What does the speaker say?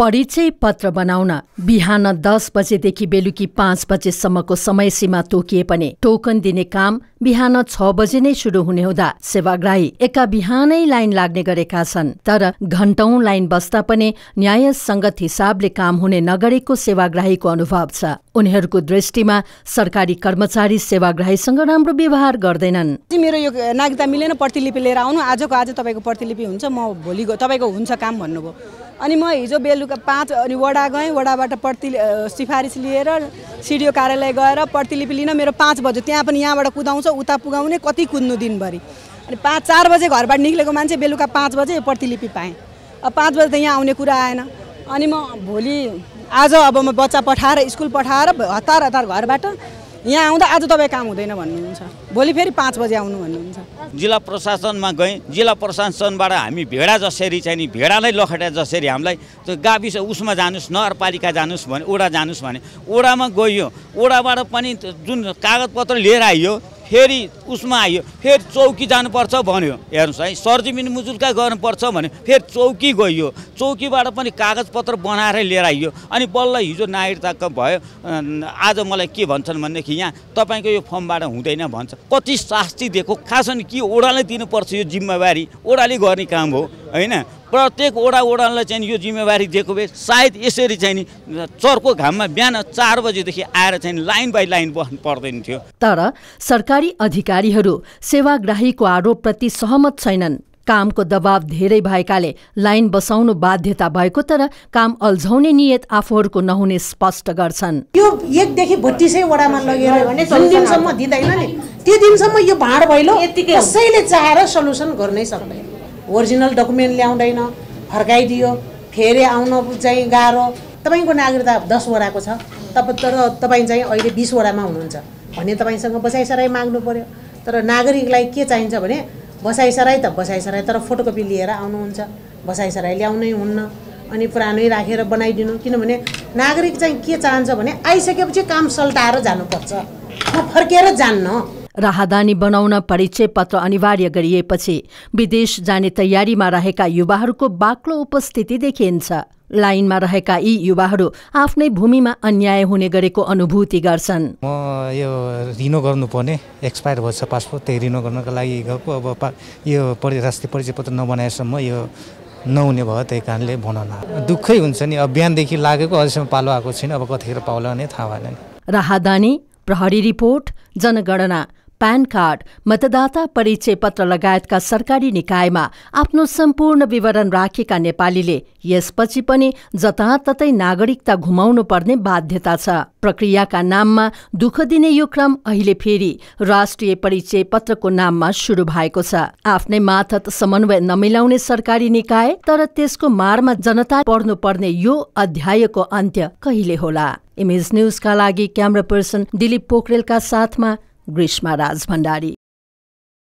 परिचय पत्र बनाउन बिहान दस बजेदेखि बेलुकी पाँच बजेसम्मको समयसीमा तोकिए पनि टोकन दिने काम बिहान छ बजे नै सुरु हुने हुँदा सेवाग्राही एका बिहानै लाइन लाग्ने गरेका छन् तर घण्टौं लाइन बस्दा पनि न्याय संगत हिसाबले काम हुने नगरेको सेवाग्राहीको अनुभव छ उनीहरूको दृष्टिमा सरकारी कर्मचारी सेवाग्राहीसँग राम्रो व्यवहार गर्दैनन् मेरो यो नागरिकता मिलेन प्रतिलिपि लिएर आउनु आजको आज तपाईँको प्रतिलिपि हुन्छ म भोलि तपाईँको हुन्छ काम भन्नुभयो अनि म हिजो बेलुका पाँच अनि वडा गएँ वडाबाट प्रति सिफारिस लिएर सिडिओ कार्यालय गएर प्रतिलिपि लिन मेरो पाँच बज्यो त्यहाँ पनि यहाँबाट कुदाउँछ उता पुगाउने कति कुद्नु दिनभरि अनि पाँच चार बजे घरबाट निस्केको मान्छे बेलुका पाँच बजे प्रतिलिपि पाएँ अब पाँच बजे त यहाँ आउने कुरा आएन अनि म भोलि आज अब म बच्चा पठाएर स्कुल पठाएर हतार हतार घरबाट यहाँ आउँदा आज तपाईँ काम हुँदैन भन्नुहुन्छ भोलि फेरि पाँच बजी आउनु भन्नुहुन्छ जिल्ला प्रशासनमा गएँ जिल्ला प्रशासनबाट हामी भेडा जसरी चाहिँ नि भेडा नै लखटा जसरी हामीलाई त्यो गाविस उसमा जानुहोस् नगरपालिका जानुहोस् भने ओडा जानुहोस् भने ओडामा गयो ओडाबाट पनि जुन कागजपत्र लिएर आइयो फेरि उसमा आयो फेरि चौकी जानुपर्छ भन्यो हेर्नुहोस् है सर्जिमिन मुजुल्का गर्नुपर्छ भन्यो फेरि चौकी गयो चौकीबाट पनि कागजपत्र बनाएर लिएर आइयो अनि बल्ल हिजो नागरिकताको भयो आज मलाई के भन्छन् भनेदेखि यहाँ तपाईँको यो फर्मबाट हुँदैन भन्छ कति शास्ति दिएको खास कि ओडाले दिनुपर्छ यो जिम्मेवारी ओडाले गर्ने काम हो होइन प्रत्येक वडा वडालाई चाहिँ यो जिम्मेवारी दिएको भए सायद यसरी चाहिँ नि चर्को घाममा बिहान चार बजीदेखि आएर चाहिँ लाइन बाई लाइन बस्नु पर्दैन थियो तर सरकारी अधिकारीहरू सेवाग्राहीको आरोपप्रति सहमत छैनन् कामको दबाव धेरै भएकाले लाइन बसाउनु बाध्यता भएको तर काम अल्झाउने नियत आफूहरूको नहुने स्पष्ट गर्छन् यो एकदेखि बत्तिसै वडामा लगेर भने जुन दिनसम्म दिँदैन नि त्यो दिनसम्म यो भाँड भैलो कसैले चाहेर सल्युसन गर्नै सक्दैन ओरिजिनल डकुमेन्ट ल्याउँदैन फर्काइदियो फेरि आउन चाहिँ गाह्रो तपाईँको नागरिकता दसवटाको छ तब तर तपाईँ चाहिँ अहिले बिसवटामा हुनुहुन्छ भने तपाईँसँग बसाइसराई माग्नु पऱ्यो तर नागरिकलाई के चाहिन्छ भने बसाइसराई त बसाइसराई तर फोटोकपी लिएर आउनुहुन्छ बसाइसराई ल्याउनै हुन्न अनि पुरानै राखेर बनाइदिनु किनभने नागरिक चाहिँ के चाहन्छ भने आइसकेपछि काम सल्टाएर जानुपर्छ म फर्केर जान्न राहदानी बनाउन परिचय पत्र अनिवार्य गरिएपछि विदेश जाने तयारीमा रहेका युवाहरूको बाक्लो उपस्थिति देखिन्छ लाइनमा रहेका यी युवाहरू आफ्नै भूमिमा अन्याय हुने गरेको अनुभूति गर्छन् म यो रिनो गर्नुपर्ने एक्सपायर भएछ पासपोर्ट त्यही रिनो गर्नको लागि गएको अब यो राष्ट्रिय परिचय पत्र नबनाएसम्म यो नहुने भयो त्यही कारणले भनौँ न दुःखै हुन्छ नि अब बिहानदेखि लागेको अहिलेसम्म पालो आएको छैन अब कतिखेर पाउला नै थाहा भएन राहदानी प्रहरी रिपोर्ट जनगणना प्यान कार्ड मतदाता परिचय पत्र लगायतका सरकारी निकायमा आफ्नो सम्पूर्ण विवरण राखेका नेपालीले यसपछि पनि जताततै नागरिकता घुमाउनु पर्ने बाध्यता छ प्रक्रियाका नाममा दुःख दिने यो क्रम अहिले फेरि राष्ट्रिय परिचय पत्रको नाममा सुरु भएको छ आफ्नै माथत समन्वय नमिलाउने सरकारी निकाय तर त्यसको मारमा जनता पढ्नु पर्ने यो अध्यायको अन्त्य कहिले होला इमेज न्युजका लागि क्यामरा पर्सन दिलीप पोखरेलका साथमा ग्रीष्मा राज भण्डारी